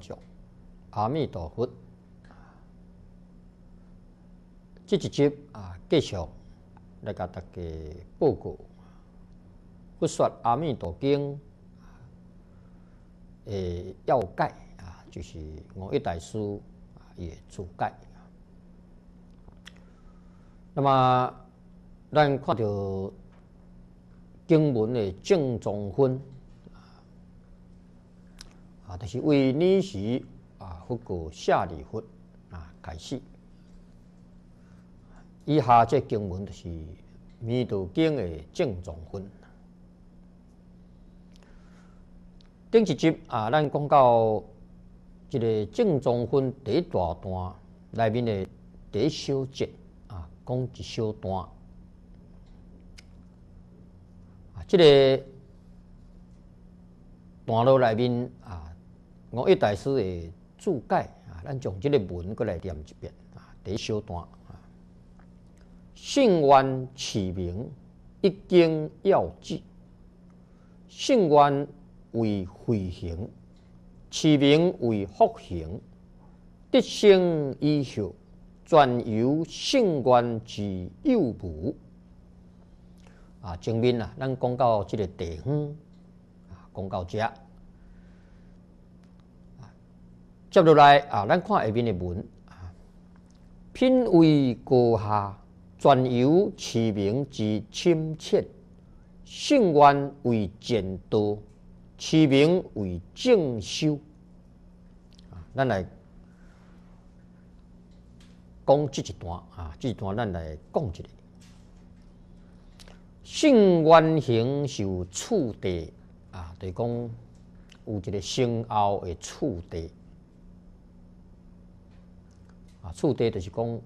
祝阿弥陀佛！这一集啊，继续来个大家报告，不说阿弥陀经，诶，要解啊，就是我一袋书也注解。那么，咱看到经文的正中分。啊，就是为你时啊，佛过舍利佛啊，开始。以下这经文就是《弥陀经》的正宗分。顶一集啊，咱讲到一个正宗分第一大段内面的第一小节啊，讲一小段啊，这个段落内面啊。五岳大师的注解啊，咱从即个文过来念一遍啊，第一小段啊。圣观起名一经要记，圣观为慧行，起名为福行，德行以后，全由圣观之幼母啊。前面啊，咱讲到即个地方啊，讲到这。接落来啊，咱看下面的文啊。品味高下，全由其名之亲切；性愿为前多，其名为正修。啊，咱来讲这一段啊，这段咱来讲一下。性愿行有处地啊，就讲有一个先后的处地。啊，处地就是讲有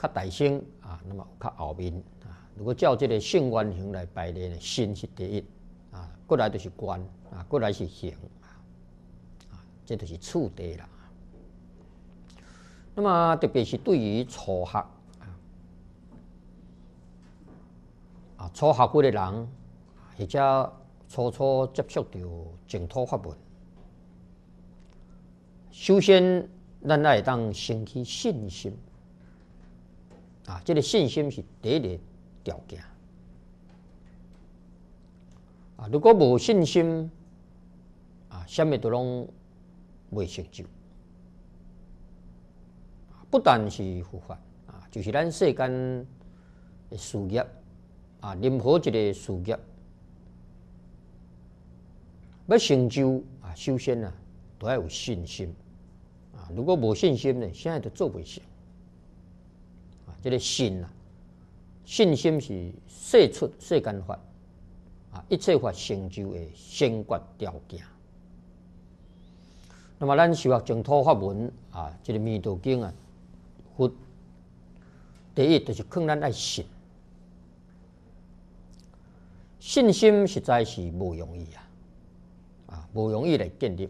较大声啊，那么较厚面啊。如果照即个性原型来排列，心是第一啊，过来就是观啊，过来是行啊，啊，这就是处地啦。那么特别是对于初学啊，啊初学过的人，或者初初接触到净土法门，首先。咱会当升起信心，啊，这个信心是第一个条件啊。如果无信心，啊，下面都拢未成就，不单是佛法啊，就是咱世间诶事业啊，任何一个事业要成就啊，首先啊，都要有信心。如果无信心呢，现在都做不成。啊，这个信呐，信心是世出世间法，啊，一切法成就的先决条件。那么，咱修学净土法门啊，这个《弥陀经》啊，佛第一就是劝咱来信。信心实在是无容易啊，啊，无容易来建立。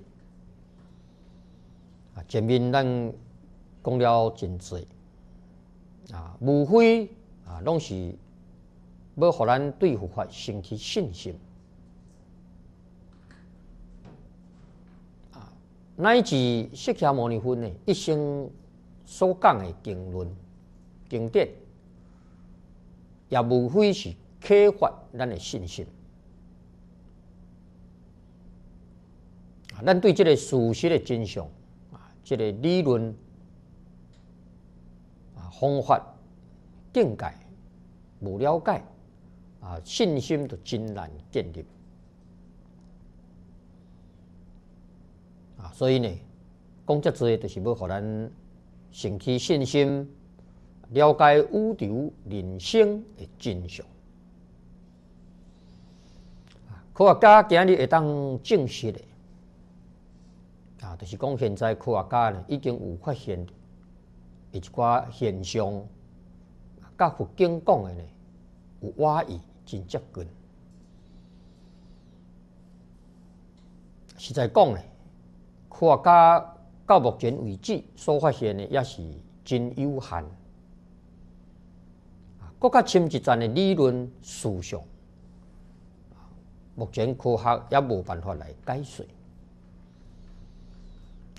前面咱讲了真侪啊，无非啊，拢是要互咱对付法升起信心啊，乃至释迦牟尼佛呢一生所讲的经论经典，也无非是开发咱的信心啊，咱对即个事实的真相。这个理论啊，方法境界无了解啊，信心就真难建立啊。所以呢，讲遮做就是要互咱升起信心，了解宇宙人生的真相。科学家今日会当证实嘞。啊，就是讲现在科学家呢，已经有发现一寡现象，甲佛经讲的呢，有差异真接近。实在讲呢，科学家到目前为止所发现的也是真有限。啊，更较深一层的理论思想，目前科学也无办法来解释。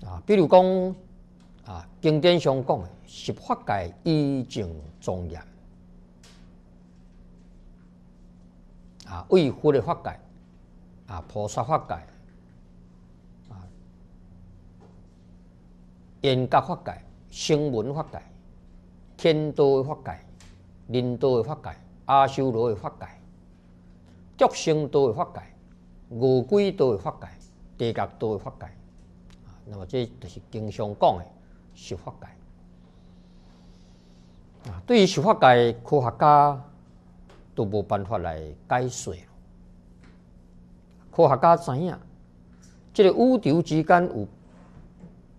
啊，比如讲，啊，经典上讲，十法界依正庄严，啊，微乎的法界，啊，菩萨法界，啊，严格法界，声闻法界，天道的法界，人道的法界，阿修罗的法界，畜生道的法界，五鬼道的法界，地狱道的法界。那么这就是经常讲的虚化界啊。对于虚化界，科学家都无办法来解释。科学家知影，这个宇宙之间有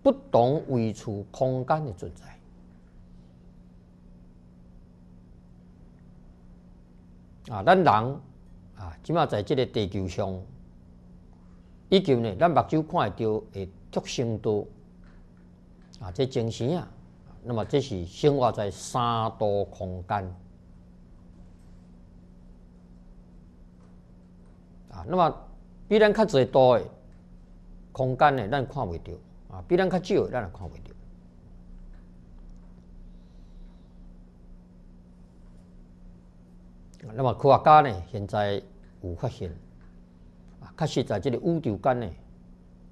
不同位处空间的存在啊。咱人啊，即码在即个地球上，已经呢，咱目睭看会到会。足深多啊，这精神啊，那么这是生活在三度空间啊。那么比咱较侪多诶，空间诶，咱看未着啊；比咱较少，咱也看未着。那么科学家呢，现在有发现啊，确实在这个宇宙间呢。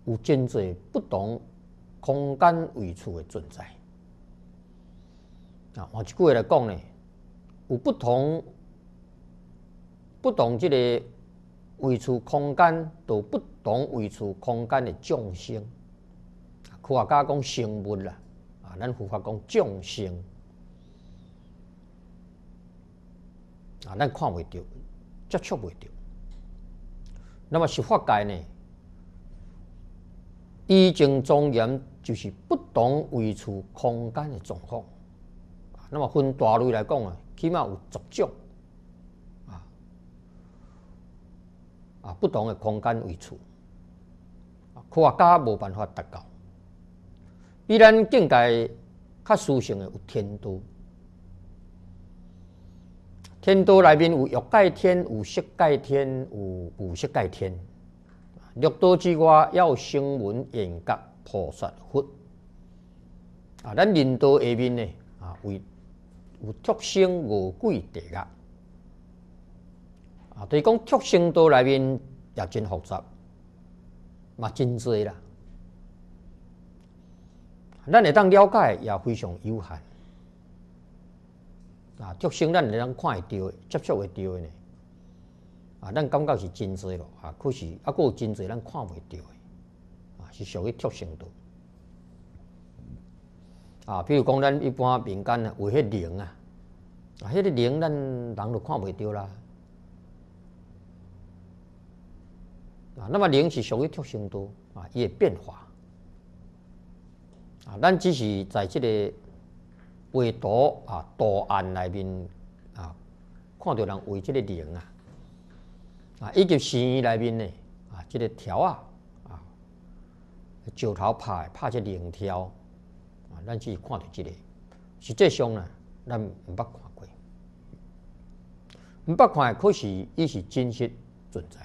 有真侪不同空间位处的存在啊！换句话来讲呢，有不同不同即个位处空间，都不同位处空间的众生。科学家讲生物啦，啊，咱佛法讲众生，啊，咱看未到，接触未到。那么是法界呢？意境庄严，就是不同位处空间的状况。那么分大类来讲啊，起码有十种啊，啊不同的空间位处，学家无办法达到。比咱境界较殊情的有天都，天都内面有欲界天、有色界天、有无色界天。六道之外，要声闻、眼、隔、菩萨、佛啊，咱人道下面呢啊，有有畜生、五鬼、地啊啊，就是讲畜生道内面也真复杂，嘛真侪啦，咱会当了解也非常有限啊，畜生咱会当看会到，接触会到呢。啊，咱感觉是真水咯，啊，可是啊，有真水咱看袂到诶，啊，是属于特性道。啊，比如讲，咱一般民间啊，有迄灵啊，啊，迄个灵咱人就看袂到啦。啊，那么灵是属于特性道，啊，伊变化。啊，咱只是在即个画图啊图案内面啊，看到人为即个灵啊。啊，以及寺院内面呢，啊，这个条啊，啊，石头拍拍这两条，啊，咱只是看到这个，实际上呢，咱毋捌看过，毋捌看，可是伊是真实存在。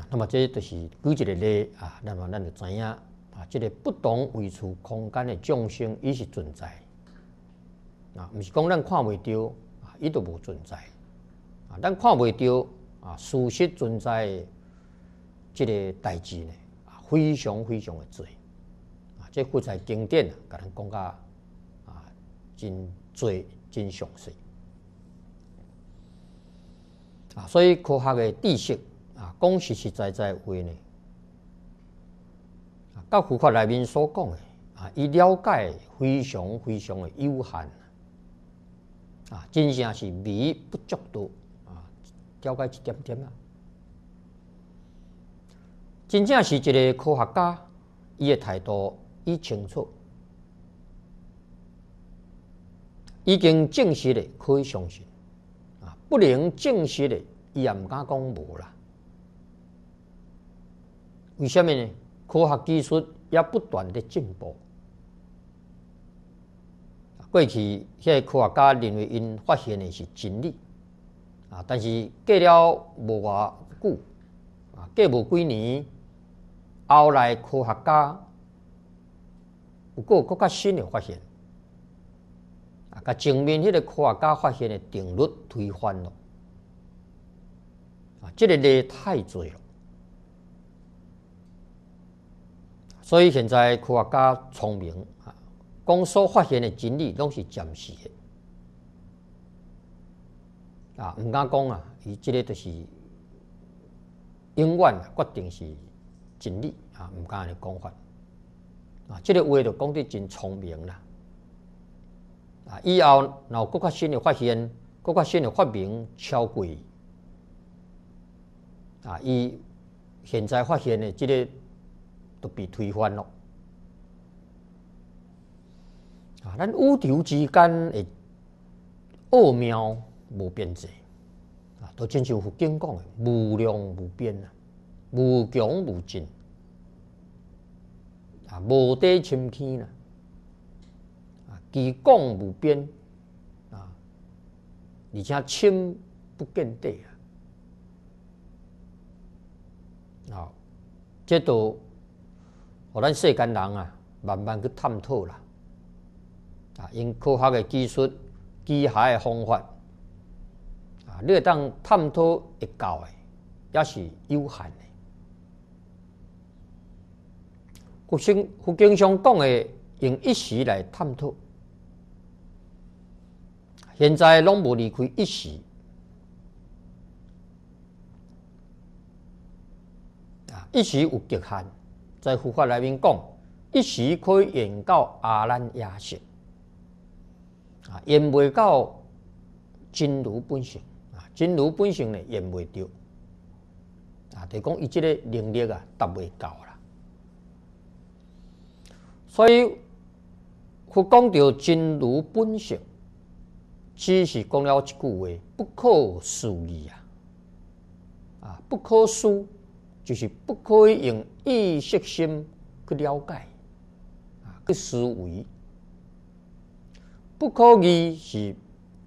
啊，那么这就是举一个例啊，那么咱就知影，啊，这个不同位处空间的众生伊是存在，啊，毋是讲咱看未到。伊都无存在啊，咱看袂到啊，事实存在即个代志呢，非常非常诶多啊，这佛在经典啊，甲咱讲甲啊，真多真详细啊，所以科学诶知识啊，讲实实在在话呢啊，甲佛法内面所讲诶啊，伊了解非常非常诶有限。啊，真正是米不足道啊，了解一点点啊。真正是一个科学家，伊的态度伊清楚，已经证实的可以相信啊，不能证实的伊也毋敢讲无啦。为什么呢？科学技术要不断的进步。过去，个科学家认为因发现的是真理啊，但是过了无偌久啊，过无几年，后来科学家有个更较新的发现啊，甲前面迄个科学家发现的定律推翻了啊，即个咧太醉了，所以现在科学家聪明。讲所发现的真理都是暂时的，啊，唔敢讲啊，伊即个就是永远决定是真理啊，唔敢安尼讲法啊，这个话就讲得真聪明啦，啊，以后若有更确信的发现、更较新的发明超过啊，伊现在发现的这个都被推翻了。啊，咱宇宙之间诶奥妙无边际啊，都亲像佛经讲诶，无量无边啊，无穷无尽啊，无底深天呐，啊，其广无边啊，而且深不见底啊。好，这都，互咱世间人啊，慢慢去探讨啦。啊，用科学诶技术、机械诶方法啊，你会当探讨一教诶，也是有限诶。佛经、古经上讲诶，用一时来探讨，现在拢无离开一时啊，一时有极限。在佛法内面讲，一时可以引到阿兰雅性。啊，言未到，真如本性啊！真如本性呢，言未到啊！就讲，伊即个能力啊，达未到啦。所以，佛讲到真如本性，只是讲了一句话，不可思议啊！啊，不可思议，就是不可以用意识心去了解啊，去思维。不可疑是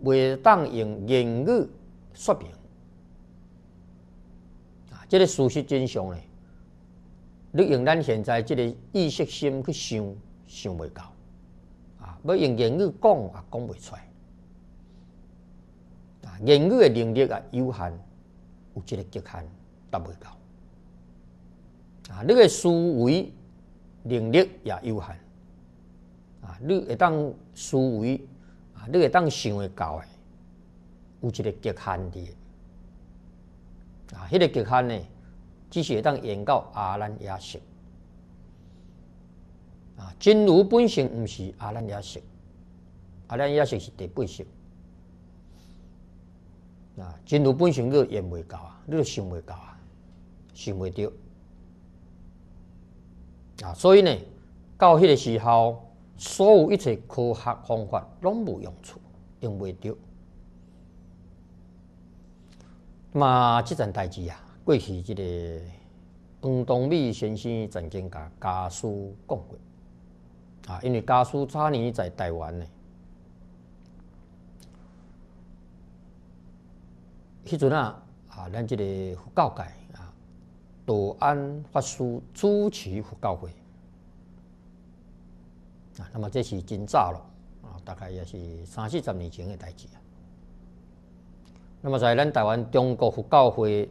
未当用言语说明啊！这个事实真相呢，你用咱现在这个意识心去想，想未到啊！要用言语讲也讲不出来啊！言语的能力啊有限，有一个极限达未到啊！你的思维能力也有限。啊，你会当思维，啊，你会当想会到诶，有一个极限滴，啊，迄个极限呢，只是会当演到阿咱野醒，啊，真如本性毋是阿咱野醒，阿咱野醒是第本性，啊，真如本性你演未到啊，你著想未到啊，想未到，啊，所以呢，到迄个时候。所有一切科学方法拢无用处，用袂着。嘛，即件代志啊，过去即个黄东美先生曾经甲家属讲过啊，因为家属早年在台湾呢，迄阵啊啊，咱即个佛教界啊，道安法师主持佛教会。那么这是真早了啊，大概也是三四十年前的代志啊。那么在咱台湾中国佛教会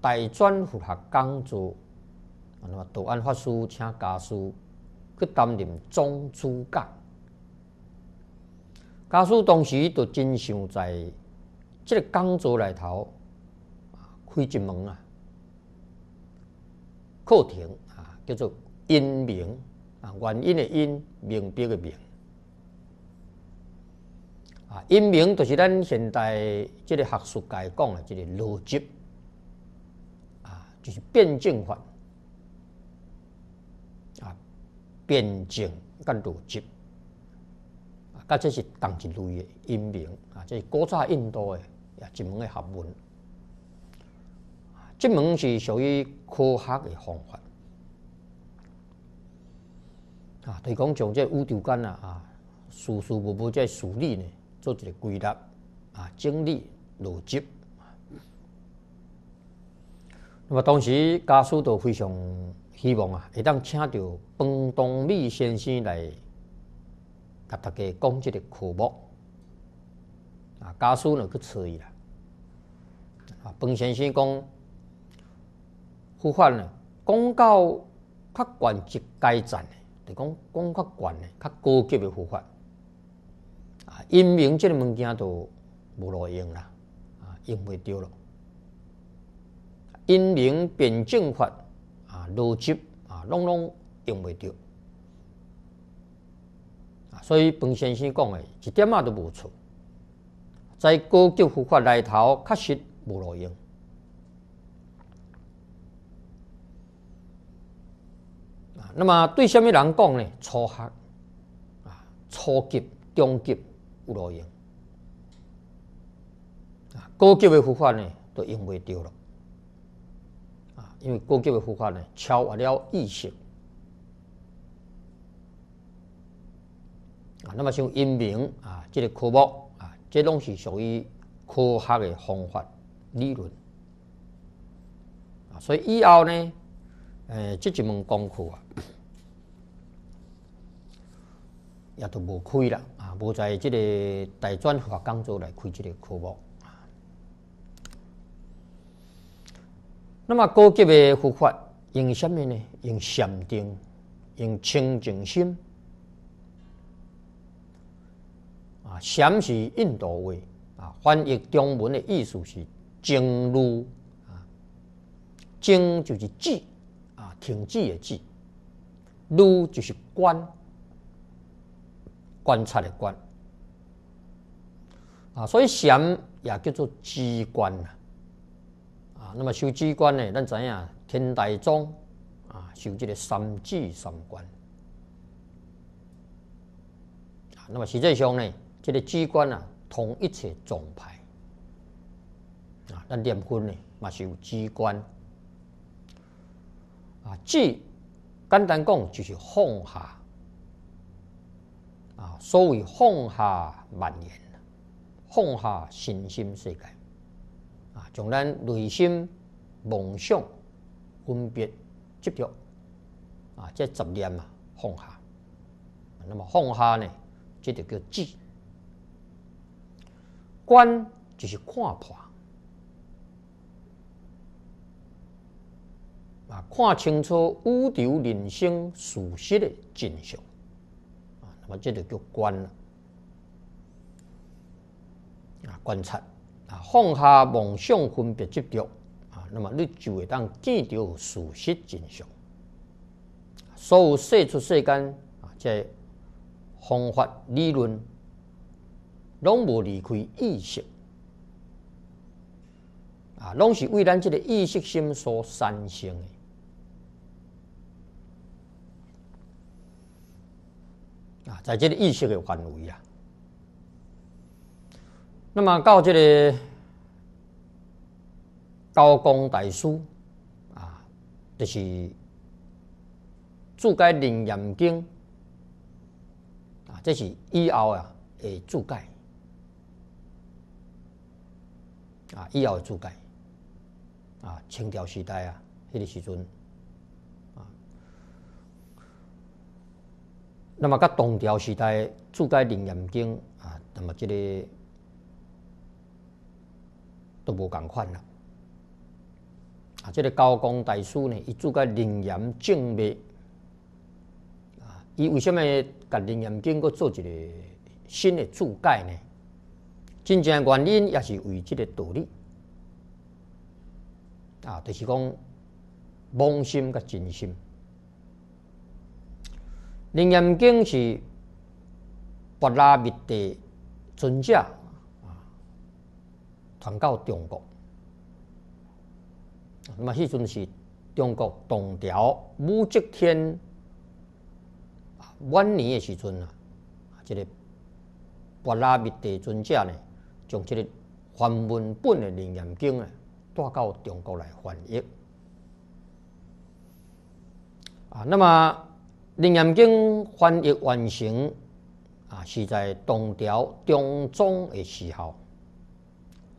大专副学讲座，那么道安法师请家师去担任总主教。家师当时都真想在这个讲座里头啊开一门啊，课程啊，叫做英明。啊，原因的因，明白的明。啊，因明就是咱现代即个学术界讲的即个逻辑，啊，就是辩证法，啊，辩证甲逻辑，啊，甲这是同一类的因明，啊，这是古早印度的，也一门的学问，啊，这门是属于科学的方法。啊！对讲从这五条间啊，事事无无这事理呢，做一个归纳啊，整理逻辑。那么当时家属都非常希望啊，会当请到彭东美先生来甲大家讲这个科目啊。家属呢去找伊啦。啊，彭先生讲，呼唤呢讲较客观一阶善。就讲讲较悬的、较高级的佛法啊，阴明这个物件就无路用啦，啊，用未着咯。阴明辩证法啊，逻辑啊，拢拢用未着。啊，所以彭先生讲诶，一点仔都无错，在高级佛法内头，确实无路用。那么对什么人讲呢？初学啊，初级、中级有路用啊，高级的符法呢都用不着了啊，因为高级的符法呢超越了意识啊。那么像音明啊，这个科目啊，这拢是属于科学的方法理论啊，所以以后呢。诶，即一门功课啊，也都无开啦啊，无在即个大专佛法讲座来开即个科目啊。那么高级的佛法用什么呢？用禅定，用清净心啊。禅是印度话啊，翻译中文的意思是精路啊，就是智。啊，停止的止，录就是观，观察的观。啊，所以禅也叫做机关啊。啊，那么修机关呢，咱知影天台宗啊，修这个三智三观。啊，那么实际上呢，这个机关啊，同一切总派。啊，咱念官呢，嘛有机关。啊，志简单讲就是放下，啊，所谓放下万年，放下身心世界，啊，从咱内心梦想分别执着，啊，这十念啊放下，那么放下呢，这就叫志。观就是看破。啊，看清楚宇宙人生事实的真相啊，那么这就叫观了啊，观察啊，放下妄想分别执着啊，那么你就会当见到事实真相。所有说出世间啊，这方法理论，拢无离开意识啊，拢是为咱即个意识心所产生。啊，在即个意识的范围啊，那么到即个高公大师啊，就是注解《楞严经》啊，这是以后啊诶注解啊，以后注解啊，清朝时代啊，迄个时阵。那么，甲唐朝时代注解《楞严经》，啊，那么即个都无共款啦。啊，即个高公大师呢，伊注解《楞严正未？啊，伊为什么甲《楞严经》佫做一个新的注解呢？真正原因也是为即个道理。啊，就是讲梦心甲真心。《楞严经》是跋拉密的尊者啊，传到中国。那么迄阵是中国同调武则天晚年的时阵啊，这个跋拉密的尊者呢，将这个梵文本的《楞严经》啊带到中国来翻译啊，那么。林岩京翻译完成啊，是在东朝中宗的时候。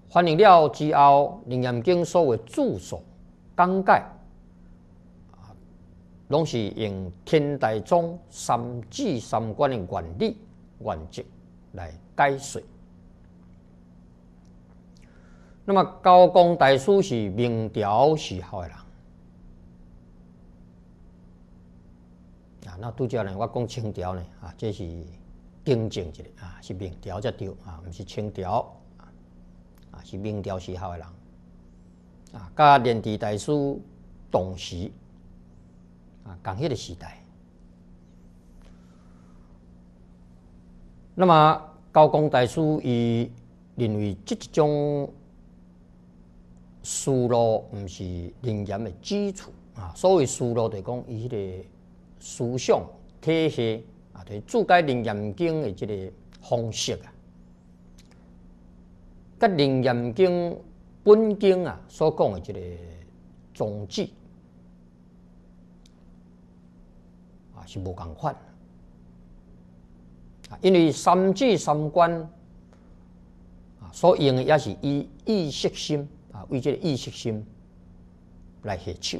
翻译了之后，林岩京所的住所、灌溉啊，拢是用天台宗三智三观的原理原则来解水。那么高公大师是明朝时候的人。那杜则呢？我讲清朝呢啊，这是更正一个啊，是明朝才对，啊，毋是清朝啊，啊是明朝时候的人啊，甲连帝大师同时啊，共迄个时代。那么高公大师伊认为即一种思路毋是灵验的基础啊，所谓思路的讲，伊迄个。思想体系啊，是注解《楞严经》的即个方式啊，甲《楞严经》本经啊所讲的即个宗旨啊是无共款啊，因为三智三观啊所用的也是以意识心啊为即个意识心来下手。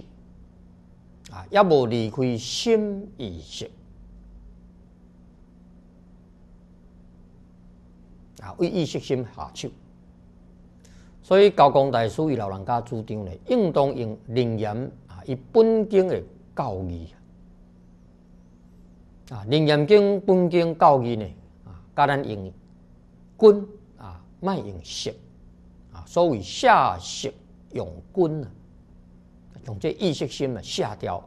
啊，要无离开心意识啊，为意识心下手。所以高公大师与老人家主张呢，应当用灵验啊，以本经的教义啊，灵验经本经教义呢啊，教咱用棍啊，卖用色啊，所谓下色用棍啊。用这意识心啊下调，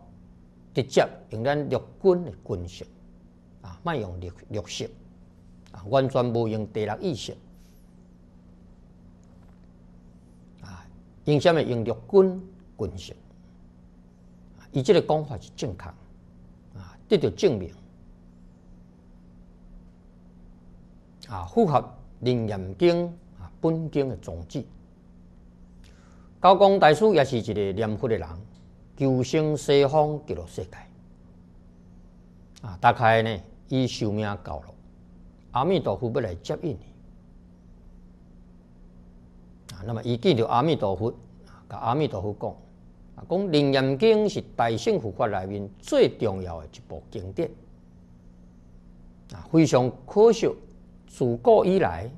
直接用咱六根的根性啊，卖用绿绿色啊，完全无用第六意识啊，用什么？用六根根性，伊即个讲法是正确啊，得到证明啊，符合《楞严经》啊本经的宗旨。高公大师也是一个念佛的人，求生西方极乐世界啊！大概呢，伊寿命到了，阿弥陀佛要来接引伊。啊。那么伊见到阿弥陀佛，甲阿弥陀佛讲啊，讲《楞严经》是大乘佛法内面最重要的一部经典啊。非常可惜，自古以来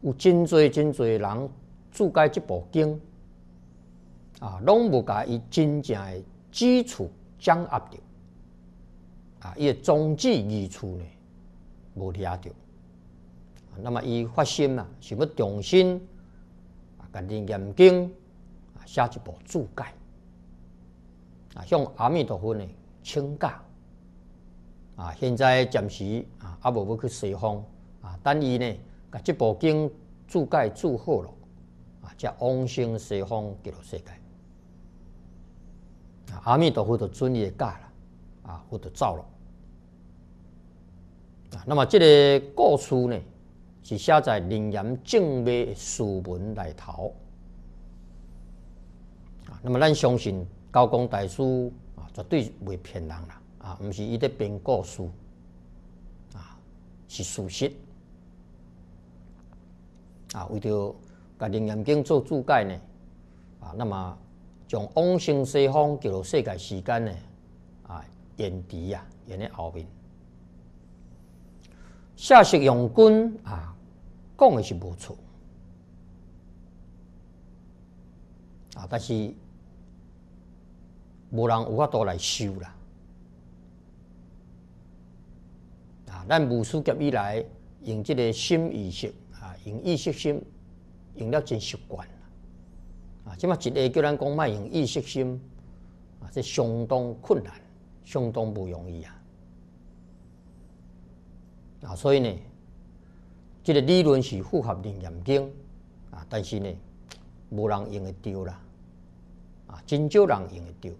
有真多真多的人注解这部经。啊，拢无甲伊真正诶基础掌握着，啊，伊诶宗旨基础呢无着、啊。那么伊发心啊，想要重新啊，甲念严经啊，写一部注解啊，向阿弥陀佛呢请假啊，现在暂时啊，阿无要去西方啊，等伊呢，甲这部经注解注好了啊，才往生西方极乐世界。啊，阿弥陀佛的尊也盖了，啊，佛者造了，啊，那么这个故事呢，是写在《楞严经》的书文》里头，啊，那么咱相信高公大师啊，绝对未骗人啦，啊，唔是伊在编故事，啊，是事实，啊，为着甲楞严经》做注解呢，啊，那么。用往生西方叫世界时间呢啊，延迟啊，延的后面下士用功啊，讲的是无错啊，但是无人有法度来修啦啊，咱无世纪以来用即个心意识啊，用意识心用了真习惯。啊，即嘛一叫咱讲卖用意识心，啊，这相当困难，相当不容易啊！啊，所以呢，这个理论是符合人严经》啊，但是呢，无人用会着啦，啊，真少人用会着。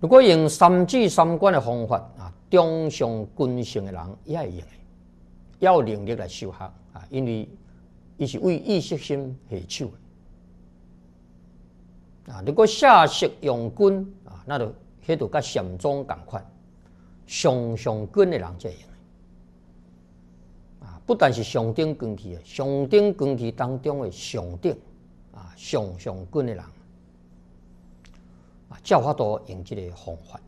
如果用三治三观的方法啊，中上君性的人也用，要能力来修学啊，因为。伊是为意识心下手啊！如果下士用棍啊，那著迄著甲禅宗共款，上上棍的人则用啊，不但是上顶根基的上顶根基当中的上顶啊，上上棍的人啊，法多用这个方法。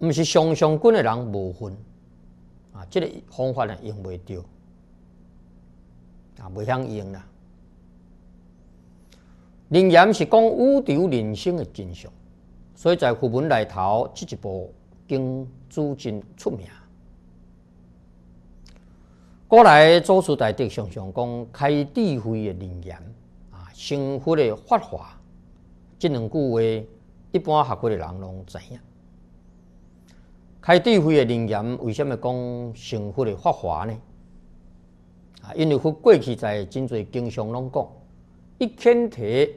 毋是上上棍的人无分啊，这个方法呢用袂着。啊，未晓应啦！灵岩是讲宇宙人生的真相，所以在佛门内头，这一部经至真出名。过来，祖师大德常常讲开智慧的灵岩啊，成佛的法华，这两句话，一般学佛的人拢知影。开智慧的灵岩，为什么讲成佛的法华呢？啊，因为佛过去在真侪经常拢讲，一天天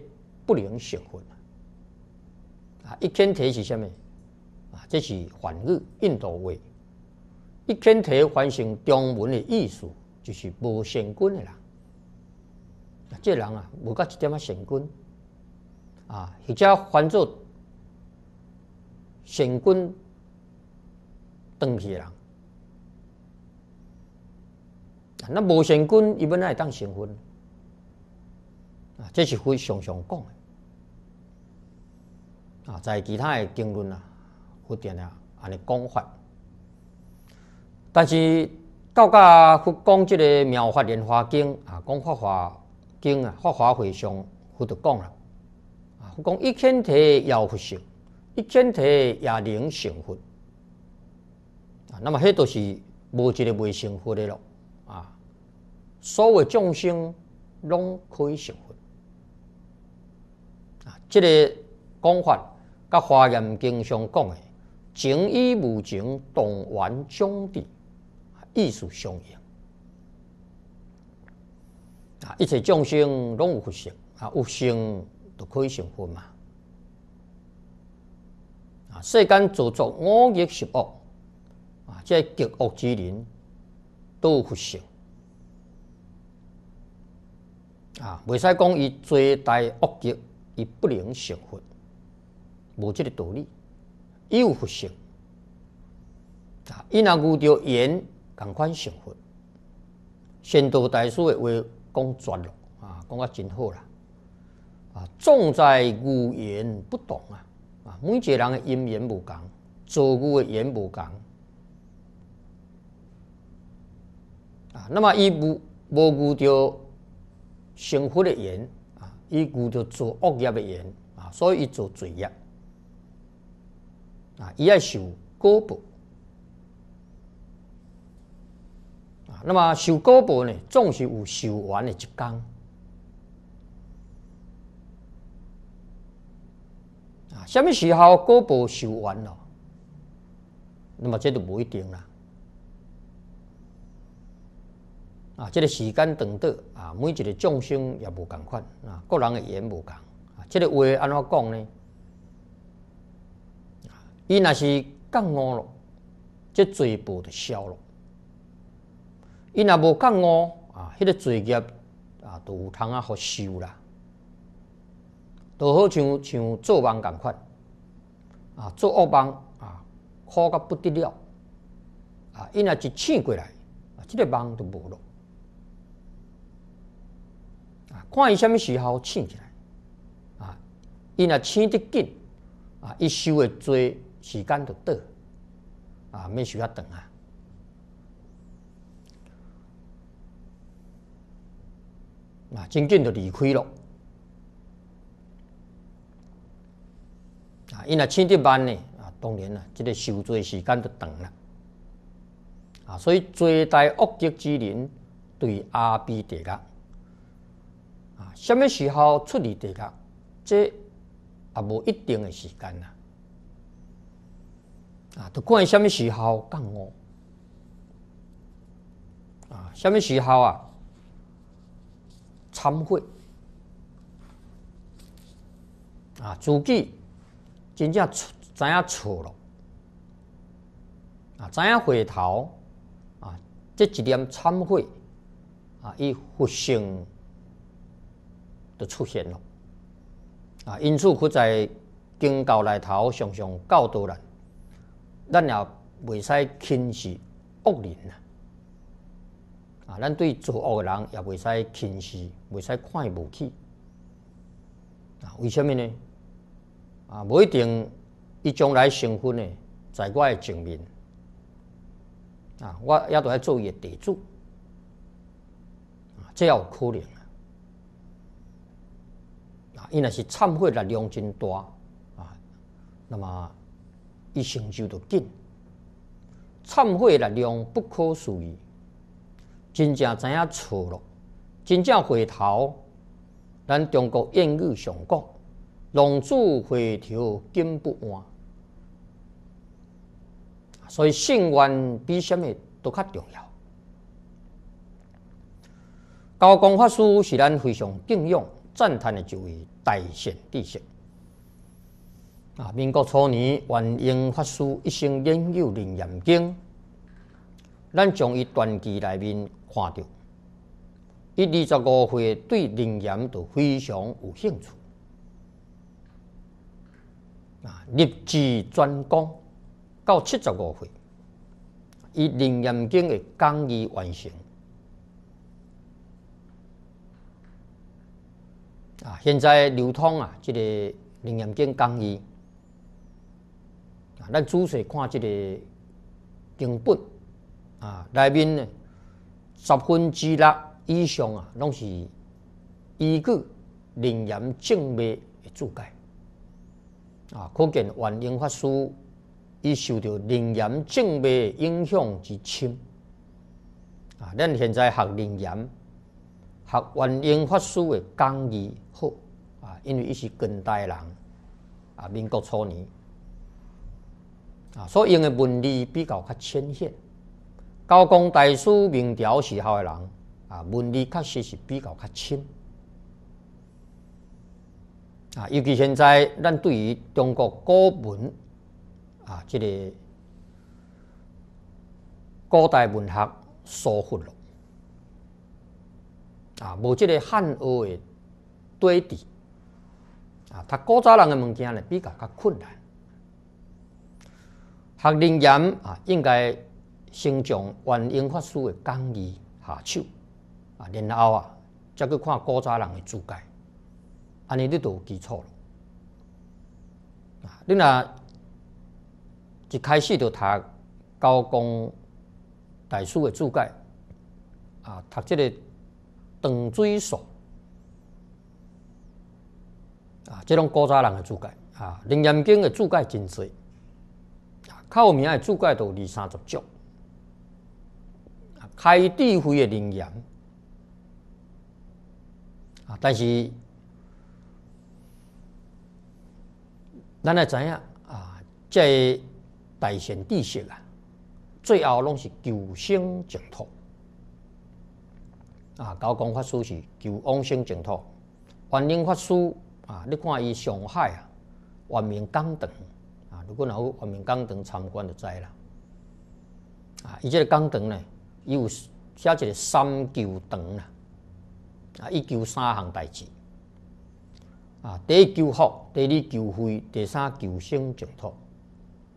不能成存。啊，一天天是啥物？啊，这是梵语、印度话。一天天翻成中文的意思就是无成根的人。啊，这人啊，无甲一点仔成根。啊，或者翻作善根断去人。那无成婚，伊要来是当成婚，啊，这是非常常讲的，啊，在其他的经论啊、佛典啊，安尼讲法。但是高家佛讲这个《妙法莲花经》啊，《讲法华经》啊，《法华会上》佛就讲了，啊，佛讲一千体要佛性，一千体要能成佛，啊，那么迄都是无一个未成佛的咯。所有众生，拢可以成佛啊！这个讲法，甲华严经上讲的“情以无情动完，终极意思相应”啊，一切众生拢有佛性啊，有性都可以成佛嘛啊！世间作作五业、习恶啊，在极恶之人，都有佛性。啊，袂使讲伊最大恶极，伊不能成佛，无即个道理。伊有佛性啊，伊若遇到缘，共款成佛。宣道大师的话讲绝了啊，讲啊真好啦。啊，重在有言不懂啊啊，每一个人的因缘无同，造物的缘无同啊。那么伊无无遇到。幸福的缘啊，伊故就做恶业的缘啊，所以伊做罪业啊，伊爱修胳膊啊。那么修胳膊呢，总是有修完的一天啊。什么时候胳膊修完了？那么这都不一定啦。啊，这个时间长短啊，每一个众生也无共款啊，个人的缘无共啊，这个话安怎讲呢？啊，伊若是降五咯，即罪报就消咯。伊若无降五啊，迄个罪业啊都有通啊互修啦，都好像像做梦共款啊，做恶梦啊，苦甲不得了啊，伊若一醒过来啊，这个梦就无咯。看伊虾米时候醒起来，啊，伊若醒得紧，啊，一收的做时间就短，啊，免需要等啊，啊，真正就离开咯。啊，伊若醒得慢呢，啊，当然啦，这个受罪时间就长啦，啊，所以最大恶极之人对阿鼻地啦。什么时候出离地狱？这也无一定的时间啊！啊，都看什么时候干我啊，什么时候啊？忏悔。啊，自己真正知影错了。啊，知影回头。啊，这一点忏悔。啊，以复兴。就出现了啊！因此，佛在经教内头常常教导咱，咱也未使轻视恶人啊！啊，咱对作恶的人也未使轻视，未使看不起啊！为什么呢？啊，无一定，伊将来成婚呢，在我的前面啊，我也都在做伊的地主啊，这有可能。因若是忏悔力量真大啊，那么一成就就紧忏悔力量不可思议，真正知影错了，真正回头，咱中国谚语常讲“浪子回头金不换”，所以信愿比什么都较重要。教光法师是咱非常敬仰。赞叹的就为大善知识啊！民国初年，元英法师一生研究楞严经，咱从伊传奇内面看到，伊二十五岁对楞严就非常有兴趣啊，立志专攻，到七十五岁，伊楞严经的讲义完成。啊，现在流通啊，这个林验证工艺啊，咱仔细看即个根本啊，内面呢，十分之六以上啊，拢是依据林验正脉的注解啊，可见原因法师伊受到灵验证背影响之深啊，咱现在学林验。学原因法书的讲艺好啊，因为伊是近代人啊，民国初年啊，所用的文字比较较浅显。高公大师明朝时候的人啊，文字确实是比较较浅啊，尤其现在咱对于中国古文啊，这个古代文学疏忽了。啊，无即个汉欧的对比，啊，读古早人的物件咧比较较困难。学林研啊，应该先从元英法师的讲义下手，啊，然后啊，再去看古早人的注解，安尼你就有基础了。啊，你若一开始就读高工、大师的注解，啊，读即个。长水树啊，即种古早人诶，注解啊，楞严经诶，注解真侪啊，较有名诶，注解都二三十种啊，开智慧诶，楞严啊，但是咱会知影啊，即个大乘知识啊，最后拢是求生净土。啊！高公法师是求往生净土。元灵法师啊，你看伊上海啊，万明刚等啊，如果有够万明刚等参观就知啦。啊，伊这个刚等呢，伊有写一个三求堂啦。啊，伊求三项代志。啊，第一求福，第二求慧，第三求生净土。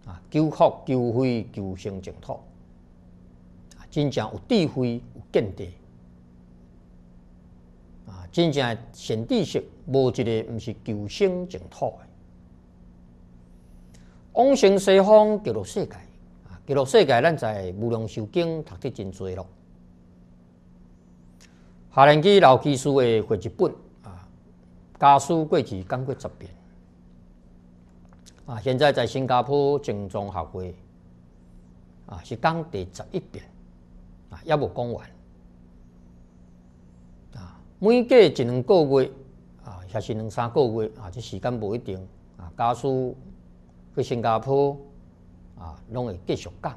啊，求福、求慧、求生净土。啊，真正有智慧、有见地。啊，真正先知识无一个，毋是求生净土的。往生西方极乐世界，啊，极乐世界，咱在无量寿经读得真多咯。寒凉季老居士的回一本啊，家书过去讲过十遍。啊，现在在新加坡正宗学会，啊，是讲第十一遍，啊，要无讲完。每隔一两个月啊，或是两三个月啊，这时间无一定啊。家属去新加坡啊，拢会继续讲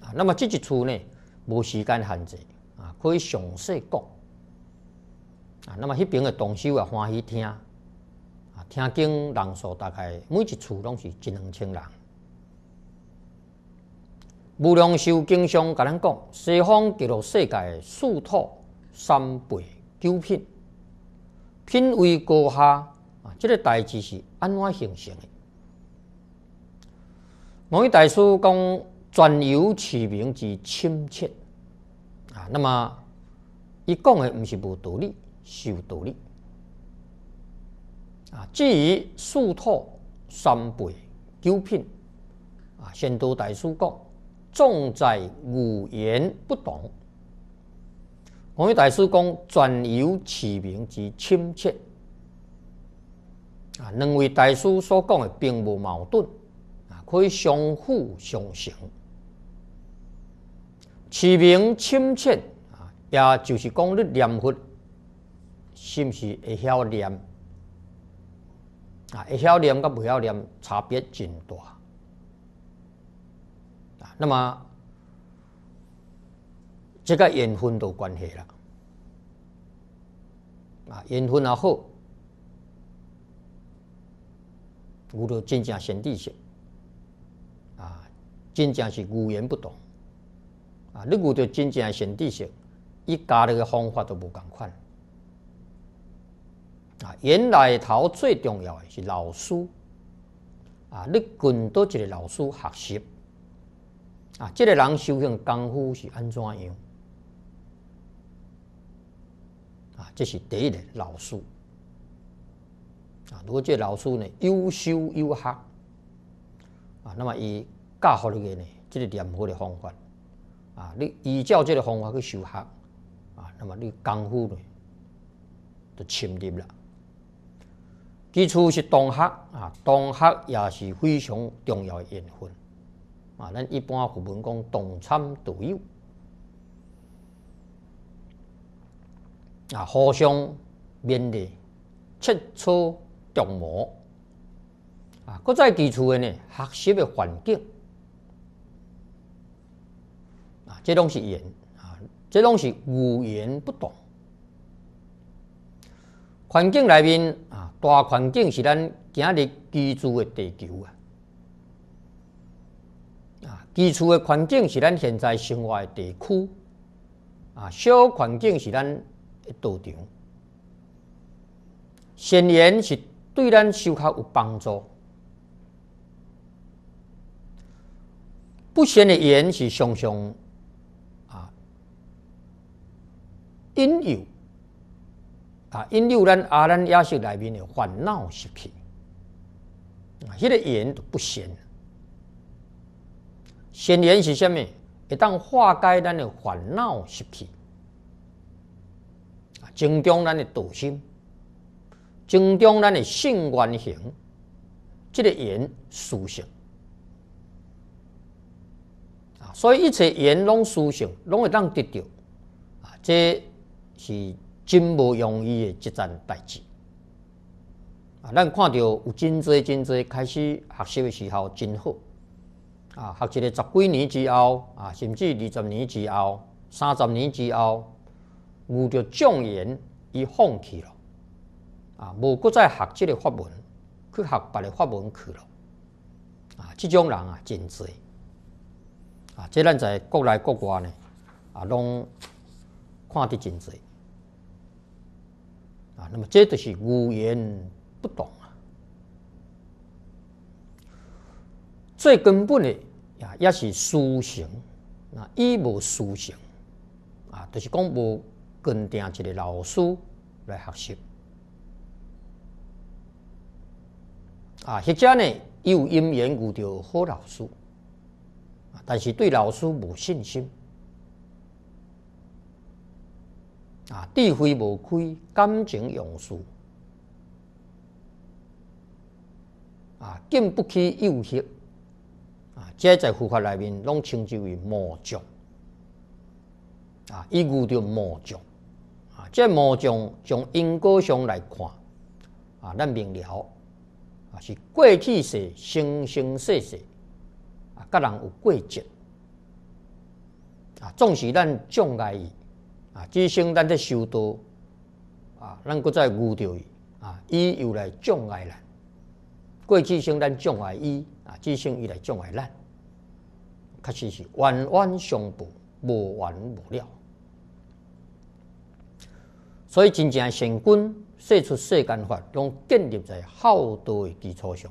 啊。那么这一处呢，无时间限制啊，可以详细讲啊。那么迄边的同事也欢喜听啊，听经人数大概每一处拢是一两千人。无量寿经上甲咱讲，西方极乐世界四土。三杯九品，品位高下啊，这个代志是安怎形成的？某位大师讲，专有名之亲切啊。那么，伊讲的毋是无道理，是有道理啊。至于数套三杯九品啊，先都大师讲，重在五言不懂。两位大师讲全由取名之亲切，啊，两位大师所讲的并无矛盾，啊，可以相辅相成。取名亲切，啊，也就是讲你念佛，是不是会晓念？啊，会晓念甲袂晓念差别真大，啊，那么。这个缘分都关系啦。啊，缘分也好，有着真正先知性，啊，真正是语言不同，啊，你有着真正先知性，伊教汝个方法都无同款，啊，原来头最重要的是老师，啊，你跟倒一个老师学习，啊，这个人修行功夫是安怎样？这是第一个老师啊！如果这老师呢，优秀又学啊，那么伊教给你呢，这个念好的方法啊，你依照这个方法去修学啊，那么你功夫呢，就深入了。其次，是同学啊，同学也是非常重要的缘分啊。咱一般佛文讲“同参道友”。啊，互相勉励、切磋琢磨啊！各再基础的呢，学习的环境啊，这拢是言啊，这拢是语言不懂。环境内面啊，大环境是咱今日居住的地球啊，啊，基础的环境是咱现在生活的地区啊，小环境是咱。一道场，善言是对咱修学有帮助。不善的言是常常啊，引诱啊诱咱阿咱亚是内面的烦恼失去啊，迄个言都不善。善言是虾米？会当化解咱的烦恼失去。增长咱的道心，增长咱的性愿行，这个缘殊性。啊！所以一切缘拢殊性，拢会当得到啊！这是真无容易的一件代志啊！咱看到有真多真多开始学习的时候真好啊！学习个十几年之后啊，甚至二十年之后、三十年之后。遇到障言，伊放弃了啊！无再学即个法门，去学别个法门去了啊！即种人啊，真多啊！这咱在国内国外呢，啊，拢看得真多啊！那么，这著是无缘不懂啊！最根本的呀，也是修行啊，伊无修行啊，就是讲无。跟定一个老师来学习啊，或者呢，又因缘遇到好老师但是对老师无信心啊，智慧无开，感情用事啊，经不起诱惑啊，这在佛法里面拢称之为魔障啊，一遇到魔障。这么讲，从因果上来看，啊，咱明了，啊，是过去世生生世世，啊，甲人有过节，啊，总是咱障碍伊，啊，只生咱在修道，啊，咱搁再遇到伊，啊，伊又来障碍咱，过去生咱障碍伊，啊，只生伊来障碍咱，确实是冤冤相报，无完无了。所以真正成军说出世间法，拢建立在孝道的基础上。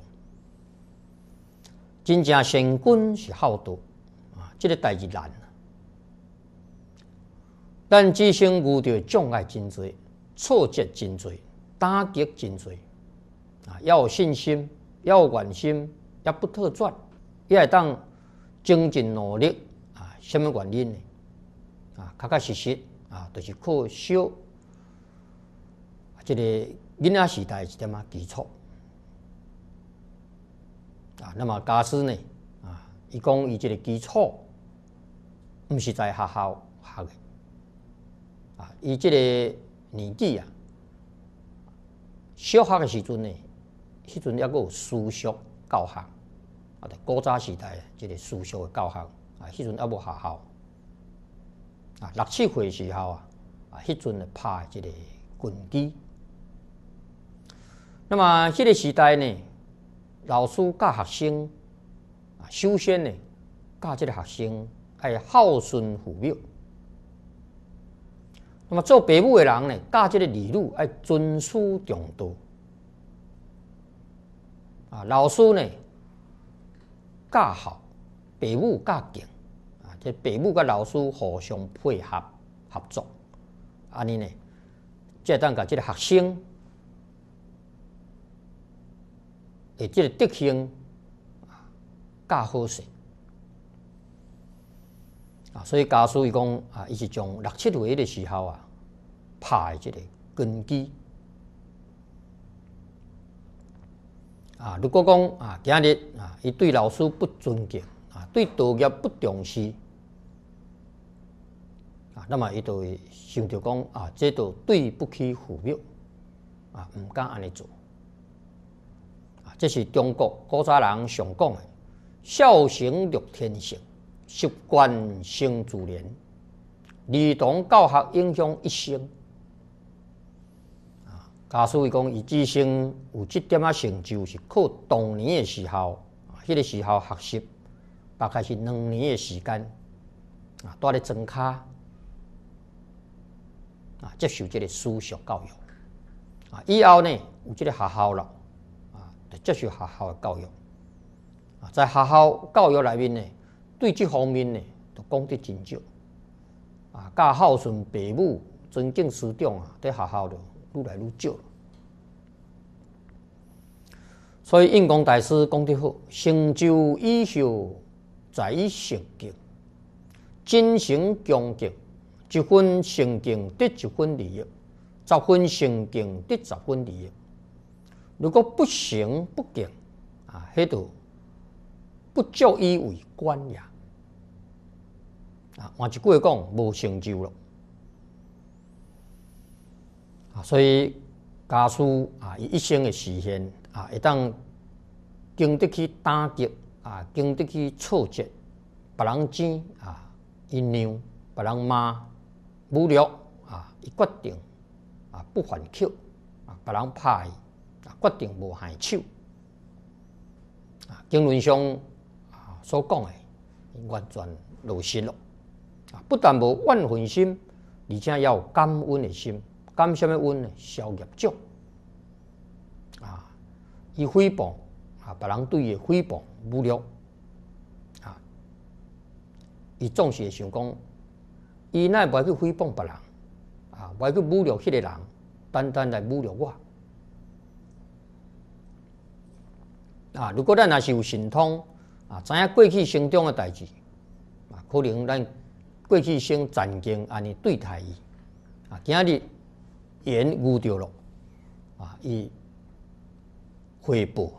真正成军是孝道啊，这个代志难。但自身遇到障碍真侪，挫折真侪，打击真侪啊，要有信心，要有决心，也不退转，也当精进努力啊。什么原因呢？啊，确确实实啊，都是靠修。即个囡仔时代一点啊基础啊，那么家师呢啊，伊讲伊即个基础，毋是在学校学的啊，伊即个年纪啊，小学的时阵呢，迄阵也个思塾教学啊，古早时代即个思塾的教学啊，迄阵也无学校啊，六七岁时候啊，啊，迄阵拍即个拳击那么这个时代呢，老师教学生啊，首先呢教即个学生爱孝顺父母。那么做父母的人呢，教即个儿女爱尊师重道。啊，老师呢教好，父母教紧啊，这父母甲老师互相配合合作，安尼呢，才系当教这个学生。即个德行啊，教好性啊，所以家师伊讲啊，伊是从六七岁的时候啊，排即个根基啊。如果讲啊，今日啊，伊对老师不尊敬啊，对道业不重视啊，那么伊就会想着讲啊，即个对不起父母啊，毋敢安尼做。这是中国古早人常讲的：“孝行六天性，习惯生自然。儿童教学影响一生。”啊，家属伊讲，伊自身有即点啊成就，是靠童年诶时候，迄个时候学习，大概是两年诶时间啊，带咧砖卡啊，接受即个私塾教育啊，以后呢，有即个学校了。接受学校教育，在学校教育里面呢，对这方面呢，都讲得真少。啊，教孝顺父母、尊敬师长啊，在学校著愈来愈少。所以印光大师讲得好：“成就一修在于信敬，精行恭敬，一分信敬得一分利益，十分信敬得十分利益。”如果不行不敬啊，迄度不足以为官呀啊？换一句讲无成就咯。啊，所以家书啊，伊一生的时现啊，一旦经得起打击啊，经得起挫折，别人争啊，伊让，别人骂无聊啊，伊决定啊，不还口啊，别人拍。伊。决定无下手，啊，经论上啊所讲诶，完全落实咯。啊，不但无怨恨心，而且要有感恩诶心，感什么恩呢？小业主，啊，伊诽谤啊，别人对伊诽谤侮辱，啊，伊总是会想讲，伊奈袂去诽谤别人，啊，袂去侮辱迄个人，单单来侮辱我。啊，如果咱若是有神通，啊，知影过去生中诶代志，啊，可能咱过去生曾经安尼对待伊，啊，今日缘遇着了，啊，伊回报，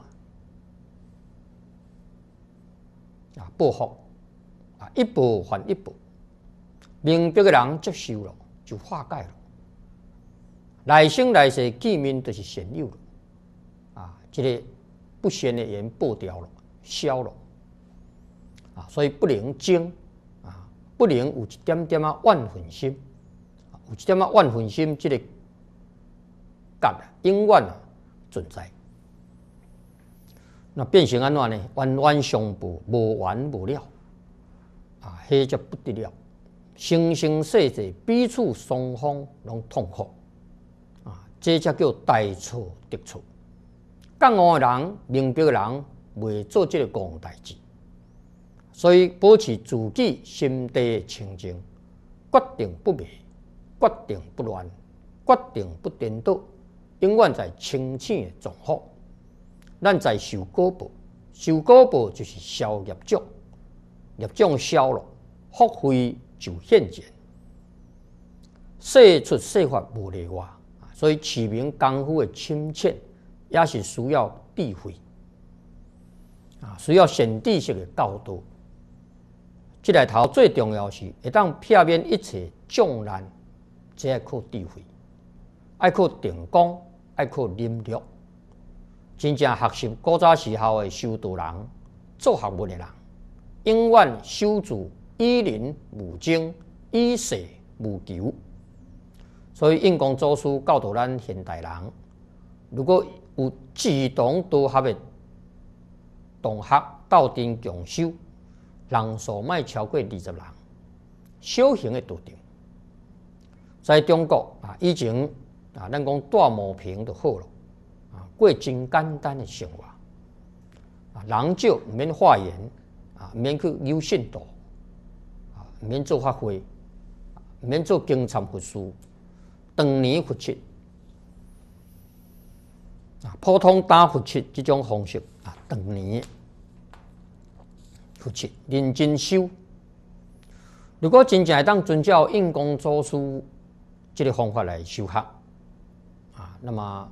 啊，报复，啊，一步还一步，明白个人接受了就化解了，来生来世见面著是善友了，啊，这个。不善的言报掉了，消了啊，所以不能精啊，不能有一点点啊，万分心，有一点啊，万分心，这个干的永远啊存在。那变成安怎呢？冤冤相报，无完无了啊，这叫不得了。生生世世，彼此双方拢痛苦啊，这才叫大错特错。干活人，明白人，袂做即个戆志，所以保持自己心地清净，决定不迷，决定不乱，决定不颠倒，永远在清醒的状况。咱在受果报，受果报就是消业障，业障消了，福慧就现前。说出说法无例外，所以取民功夫的亲切。也是需要智慧啊，需要先知识的教导。即个头最重要是会当避免一切重难，即系靠智慧，爱靠定功，爱靠忍力。真正学习古早时候的修道人做学问的人，永远修住以林、无精，以食无求。所以印光祖师教导咱现代人，如果有志同道合的同学斗阵共修，人数卖超过二十人，小型的道场。在中国啊，以前啊，咱讲戴帽平就好咯，啊，过真简单的生活啊，人少毋免化缘啊，毋免去有信徒啊，毋免做发挥，毋免做经常佛侍，常年服侍。啊，普通打佛七这种方式啊，长年佛七认真修，如果真正当遵照用功祖书，这个方法来修学啊，那么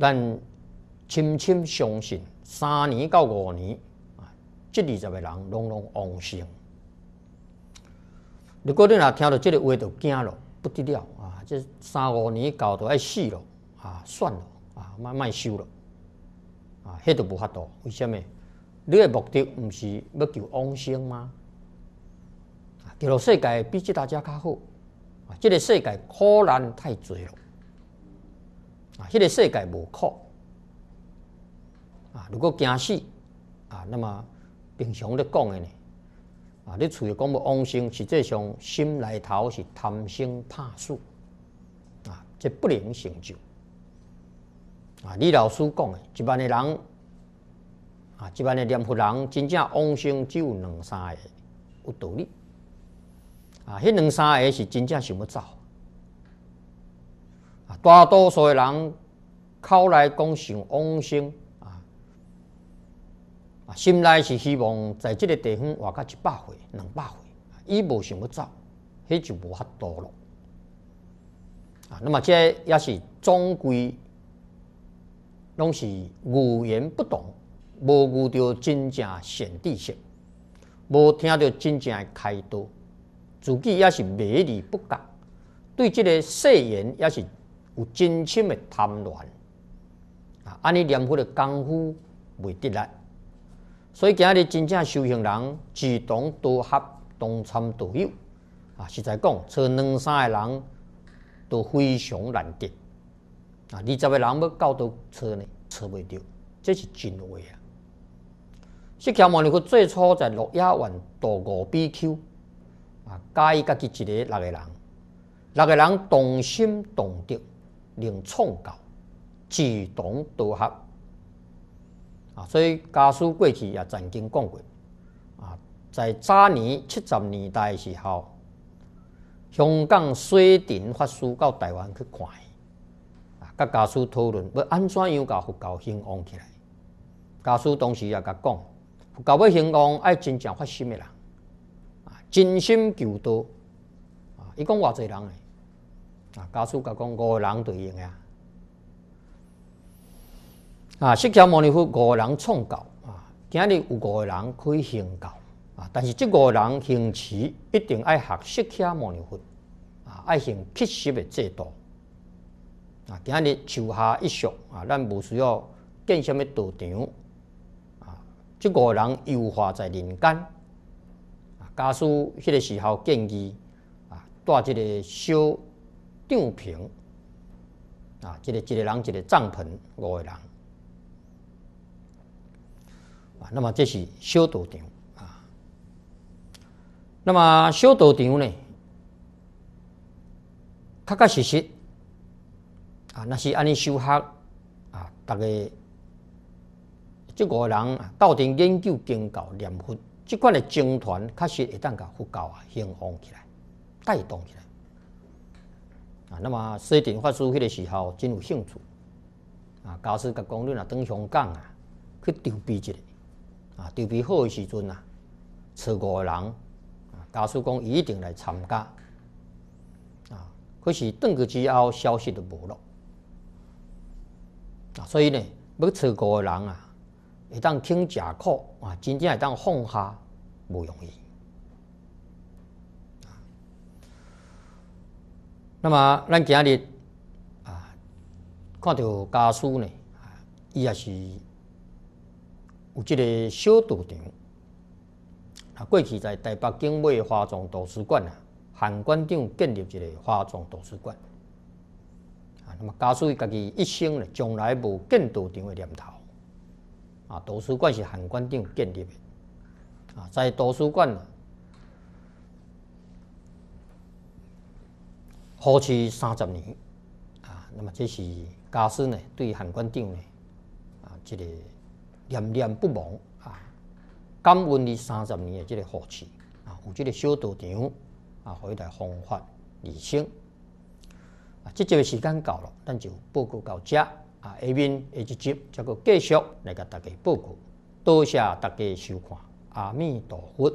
咱深深相信三年到五年啊，即二十个人拢拢往生。如果你若听到即个话就惊咯，不得了啊！即三五年到到要死咯啊，算了。慢慢修了，啊，迄都无法度。为什么？你的目的毋是要求往生吗？啊，这个世界比吉大家较好，啊，这个世界苦难太济了，啊，这个世界无苦，啊，如果惊死，啊，那么平常咧讲的呢，啊，你处于讲要往生，实际上心内头是贪生怕死，啊，这不能成就。啊，李老师讲的，一般的人，啊，一般的念佛人，真正往生只有两三个，有道理。啊，迄两三个是真正想要走。啊，大多数的人口来讲想往生，啊，啊，心内是希望在这个地方活个一百岁、两百岁，伊无想要走，迄就无法度咯。啊，那么这也是终归。拢是语言不懂，无遇着真正显地性，无听到真正开导，自己也是迷离不觉，对这个誓言也是有真深的贪婪。啊！安尼念佛的功夫未得来，所以今日真正修行人，自同多合同参道友。啊，实在讲找两三个人都非常难得啊，二十个人要到到找呢？错袂着，这是真话啊！释迦牟尼佛最初在诺亚湾读五比丘，啊，加伊家己一个六个人，六个人同心同德，能创教，志同道合啊！所以家书过去也曾经讲过啊，在早年七十年代时候，香港水田法书到台湾去看。甲家属讨论要安怎样甲佛教兴旺起来？家属当时也甲讲，佛教要兴旺，爱真正发心的人，啊，真心求道，啊，伊讲偌济人诶，啊，家属甲讲五个人对应啊，啊，释迦牟尼佛五个人创教，啊，今日有五个人可以兴教，啊，但是即五个人兴持一定爱学释迦牟尼佛，啊，爱行辟邪的制度。啊，今日树下一宿啊，咱无需要建什么道场啊，即五人优化在人间啊，家属迄个时候建议啊，带一个小帐篷啊，一个一个人一个帐篷五个人啊，那么这是小道场啊，那么小道场呢，确确实实。啊，若是安尼修学，啊，个即五个人啊，斗阵研究经教念佛，即款诶宗团确实会当甲佛教啊兴旺起来，带动起来，啊，那么西定发师迄个时候真有兴趣，啊，家师甲讲你啊，等香港啊，去筹备一下，啊，筹备好诶时阵啊，找五个人，啊，家师讲一定来参加，啊，可是转去之后消息就无咯。所以呢，要坐高的人啊，会当肯吃苦啊，真正会当放下不容易。那么，咱今日啊，看到家属呢，伊也是有一个小赌场。啊，过去在台北买化妆图书馆啊，韩馆长建立一个化妆图书馆。那么，家师伊家己一生咧，从来无建道场的念头。啊，图书馆是韩馆长建立的。啊，在图书馆，扶持三十年。啊，那么这是家师呢对韩馆长呢，啊，这个念念不忘啊，感恩你三十年的这个扶持啊，有这个小道场啊可以来方法、理这节的时间到了，咱就报告到这啊。下面下一集再个继续来给大家报告。多谢大家收看，阿弥陀佛。